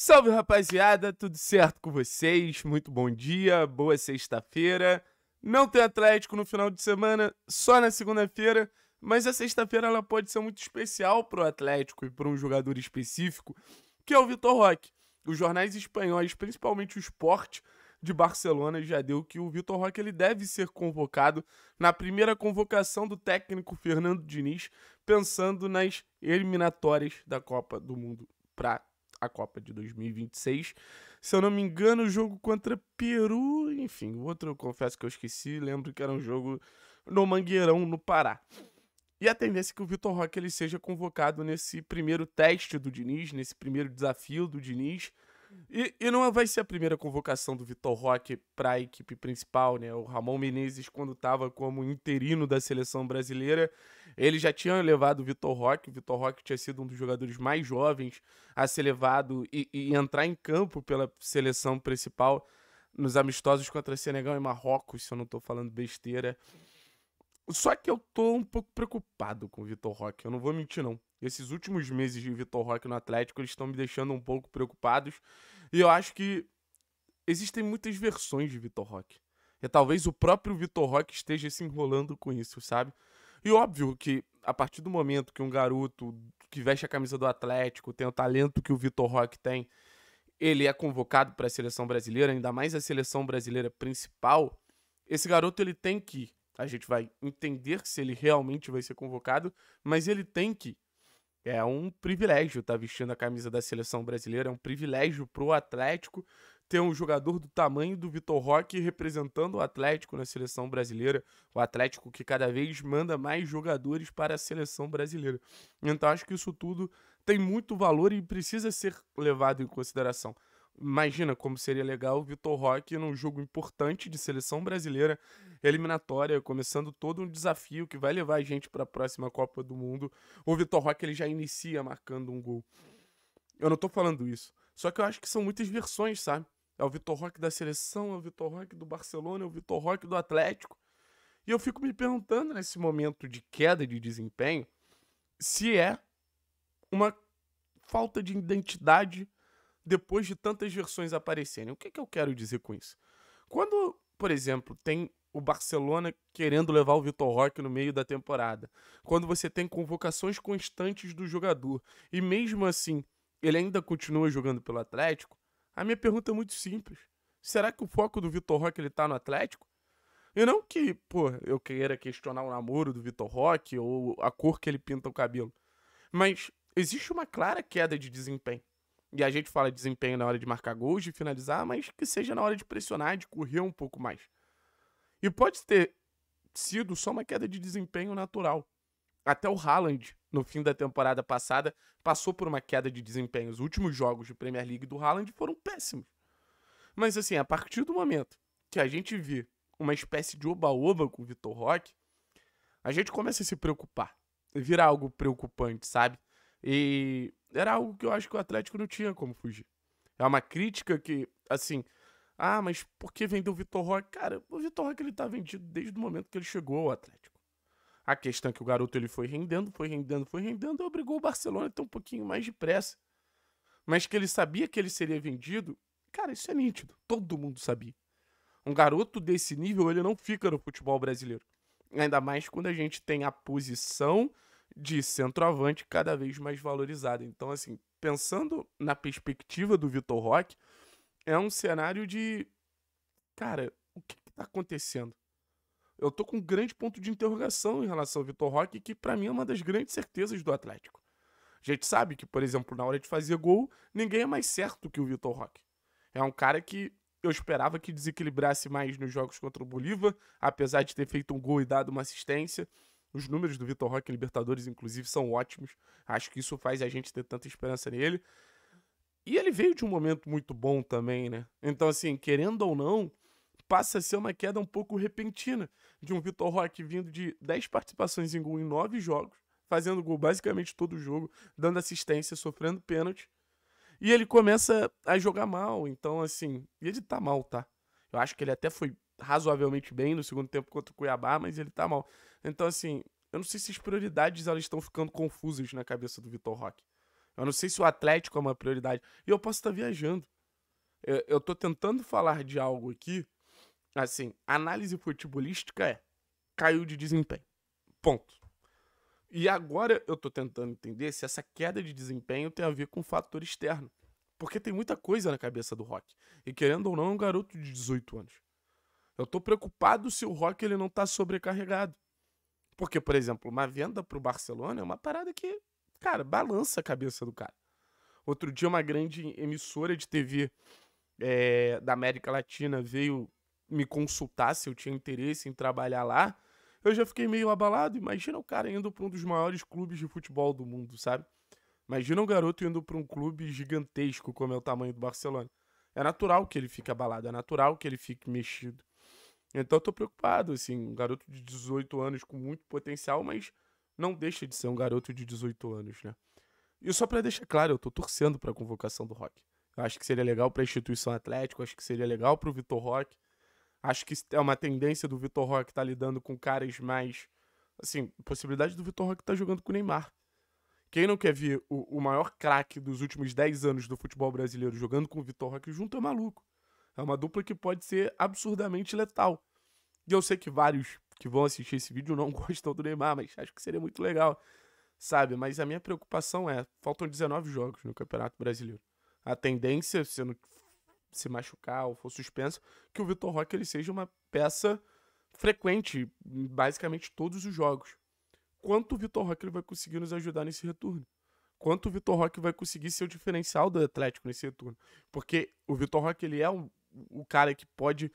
Salve rapaziada, tudo certo com vocês? Muito bom dia, boa sexta-feira. Não tem Atlético no final de semana, só na segunda-feira, mas a sexta-feira ela pode ser muito especial para o Atlético e para um jogador específico, que é o Vitor Roque. Os jornais espanhóis, principalmente o Sport de Barcelona, já deu que o Vitor Roque ele deve ser convocado na primeira convocação do técnico Fernando Diniz, pensando nas eliminatórias da Copa do Mundo para a Copa de 2026. Se eu não me engano, o jogo contra Peru, enfim, o outro eu confesso que eu esqueci, lembro que era um jogo no Mangueirão, no Pará. E a tendência é que o Vitor Roque ele seja convocado nesse primeiro teste do Diniz, nesse primeiro desafio do Diniz. E, e não é, vai ser a primeira convocação do Vitor Roque para a equipe principal, né? O Ramon Menezes, quando estava como interino da seleção brasileira, ele já tinha levado o Vitor Roque. O Vitor Roque tinha sido um dos jogadores mais jovens a ser levado e, e entrar em campo pela seleção principal nos amistosos contra Senegal e Marrocos, se eu não estou falando besteira. Só que eu tô um pouco preocupado com o Vitor Roque, eu não vou mentir não. Esses últimos meses de Vitor Roque no Atlético, eles estão me deixando um pouco preocupados. E eu acho que existem muitas versões de Vitor Roque. E talvez o próprio Vitor Roque esteja se enrolando com isso, sabe? E óbvio que a partir do momento que um garoto que veste a camisa do Atlético tem o talento que o Vitor Roque tem, ele é convocado para a seleção brasileira, ainda mais a seleção brasileira principal, esse garoto ele tem que a gente vai entender se ele realmente vai ser convocado, mas ele tem que. É um privilégio estar tá vestindo a camisa da seleção brasileira, é um privilégio para o Atlético ter um jogador do tamanho do Vitor Roque representando o Atlético na seleção brasileira, o Atlético que cada vez manda mais jogadores para a seleção brasileira. Então acho que isso tudo tem muito valor e precisa ser levado em consideração. Imagina como seria legal o Vitor Roque num jogo importante de seleção brasileira, eliminatória, começando todo um desafio que vai levar a gente para a próxima Copa do Mundo. O Vitor Roque ele já inicia marcando um gol. Eu não tô falando isso. Só que eu acho que são muitas versões, sabe? É o Vitor Roque da seleção, é o Vitor Roque do Barcelona, é o Vitor Roque do Atlético. E eu fico me perguntando nesse momento de queda de desempenho se é uma falta de identidade depois de tantas versões aparecerem. O que, é que eu quero dizer com isso? Quando, por exemplo, tem o Barcelona querendo levar o Vitor Roque no meio da temporada, quando você tem convocações constantes do jogador e mesmo assim ele ainda continua jogando pelo Atlético, a minha pergunta é muito simples. Será que o foco do Vitor Roque ele tá no Atlético? E não que, pô, eu queira questionar o namoro do Vitor Roque ou a cor que ele pinta o cabelo. Mas existe uma clara queda de desempenho. E a gente fala de desempenho na hora de marcar gols, de finalizar, mas que seja na hora de pressionar, de correr um pouco mais. E pode ter sido só uma queda de desempenho natural. Até o Haaland, no fim da temporada passada, passou por uma queda de desempenho. Os últimos jogos de Premier League do Haaland foram péssimos. Mas assim, a partir do momento que a gente vê uma espécie de oba-oba com o Vitor Roque, a gente começa a se preocupar. Vira algo preocupante, sabe? E era algo que eu acho que o Atlético não tinha como fugir. É uma crítica que, assim, ah, mas por que vendeu o Vitor Roque? Cara, o Vitor Roque ele tá vendido desde o momento que ele chegou ao Atlético. A questão é que o garoto ele foi rendendo, foi rendendo, foi rendendo, e obrigou o Barcelona a ter um pouquinho mais de pressa. Mas que ele sabia que ele seria vendido, cara, isso é nítido. Todo mundo sabia. Um garoto desse nível, ele não fica no futebol brasileiro. Ainda mais quando a gente tem a posição de centroavante cada vez mais valorizado. Então, assim, pensando na perspectiva do Vitor Roque, é um cenário de. Cara, o que, está acontecendo? Eu tô com um grande ponto de interrogação em relação ao Vitor Roque, que para mim é uma das grandes certezas do Atlético. A gente sabe que, por exemplo, na hora de fazer gol, ninguém é mais certo que o Vitor Roque. É um cara que eu esperava que desequilibrasse mais nos jogos contra o Bolívar, apesar de ter feito um gol e dado uma assistência. Os números do Vitor Roque Libertadores, inclusive, são ótimos. Acho que isso faz a gente ter tanta esperança nele. E ele veio de um momento muito bom também, né? Então, assim, querendo ou não, passa a ser uma queda um pouco repentina de um Vitor Roque vindo de 10 participações em gol em 9 jogos, fazendo gol basicamente todo o jogo, dando assistência, sofrendo pênalti. E ele começa a jogar mal, então assim, e ele tá mal, tá? Eu acho que ele até foi razoavelmente bem no segundo tempo contra o Cuiabá, mas ele tá mal. Então, assim, eu não sei se as prioridades elas estão ficando confusas na cabeça do Vitor Roque. Eu não sei se o Atlético é uma prioridade. E eu posso estar viajando. Eu, eu tô tentando falar de algo aqui. Assim, análise futebolística é caiu de desempenho. Ponto. E agora eu tô tentando entender se essa queda de desempenho tem a ver com o fator externo. Porque tem muita coisa na cabeça do Rock. E querendo ou não, é um garoto de 18 anos. Eu tô preocupado se o Rock ele não tá sobrecarregado. Porque, por exemplo, uma venda para o Barcelona é uma parada que, cara, balança a cabeça do cara. Outro dia, uma grande emissora de TV é, eh, da América Latina veio me consultar se eu tinha interesse em trabalhar lá. Eu já fiquei meio abalado. Imagina o cara indo para um dos maiores clubes de futebol do mundo, sabe? Imagina um garoto indo para um clube gigantesco como é o tamanho do Barcelona. É natural que ele fique abalado, é natural que ele fique mexido. Então eu tô preocupado, assim, um garoto de 18 anos com muito potencial, mas não deixa de ser um garoto de 18 anos, né? E só para deixar claro, eu tô torcendo para a convocação do Rock. Eu acho que seria legal para a instituição Atlético, acho que seria legal para o Vitor Rock Acho que é uma tendência do Vitor Rock estar tá lidando com caras mais assim, possibilidade do Vitor Rock estar tá jogando com o Neymar. Quem não quer ver o, o maior craque dos últimos 10 anos do futebol brasileiro jogando com o Vitor Rock junto é maluco. É uma dupla que pode ser absurdamente letal. E eu sei que vários que vão assistir esse vídeo não gostam do Neymar, mas acho que seria muito legal, sabe? Mas a minha preocupação é: faltam 19 jogos no Campeonato Brasileiro. A tendência, se não se machucar ou for suspenso, que o Vitor Roque ele seja uma peça frequente em basicamente todos os jogos. Quanto o Vitor Roque ele vai conseguir nos ajudar nesse retorno? Quanto o Vitor Roque vai conseguir ser o diferencial do Atlético nesse retorno? Porque o Vitor Roque ele é um o cara que pode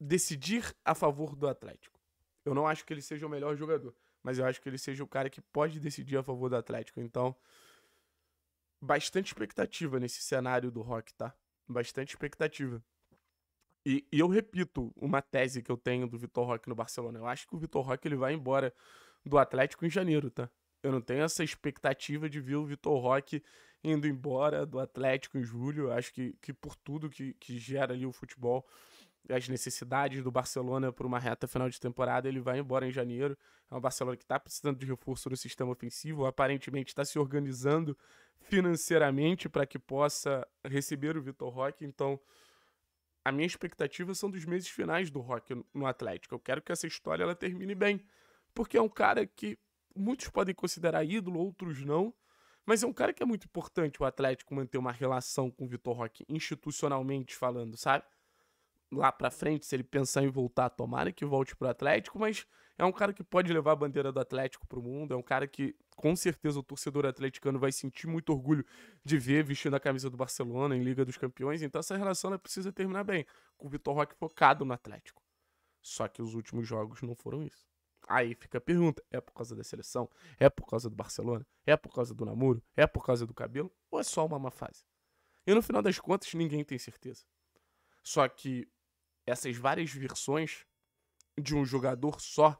decidir a favor do Atlético. Eu não acho que ele seja o melhor jogador, mas eu acho que ele seja o cara que pode decidir a favor do Atlético. Então, bastante expectativa nesse cenário do rock, tá? Bastante expectativa. E, e, eu repito uma tese que eu tenho do Vitor Roque no Barcelona. Eu acho que o Vitor Roque ele vai embora do Atlético em janeiro, tá? Eu não tenho essa expectativa de ver o Vitor Roque indo embora do Atlético em julho. Acho que, que por tudo que, que gera ali o futebol, as necessidades do Barcelona por uma reta final de temporada, ele vai embora em janeiro. É um Barcelona que está precisando de reforço no sistema ofensivo, aparentemente está se organizando financeiramente para que possa receber o Vitor Roque. Então, a minha expectativa são dos meses finais do Roque no Atlético. Eu quero que essa história ela termine bem, porque é um cara que muitos podem considerar ídolo, outros não mas é um cara que é muito importante o Atlético manter uma relação com o Vitor Roque, institucionalmente falando, sabe? Lá pra frente, se ele pensar em voltar, tomara que volte pro Atlético, mas é um cara que pode levar a bandeira do Atlético pro mundo, é um cara que com certeza o torcedor atleticano vai sentir muito orgulho de ver vestindo a camisa do Barcelona em Liga dos Campeões, então essa relação ela precisa terminar bem, com o Vitor Roque focado no Atlético. Só que os últimos jogos não foram isso. Aí fica a pergunta: é por causa da seleção? É por causa do Barcelona? É por causa do namoro? É por causa do cabelo? Ou é só uma má fase? E no final das contas, ninguém tem certeza. Só que essas várias versões de um jogador só,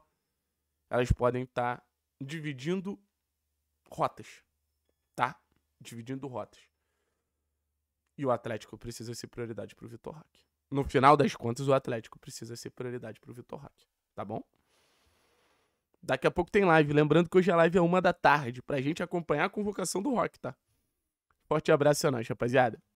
elas podem estar tá dividindo rotas, tá? Dividindo rotas. E o Atlético precisa ser prioridade pro Vitor Hack. No final das contas, o Atlético precisa ser prioridade pro Vitor Hack, tá bom? Daqui a pouco tem live. Lembrando que hoje a live é uma da tarde, pra gente acompanhar a convocação do Rock, tá? Forte abraço a é nós, rapaziada.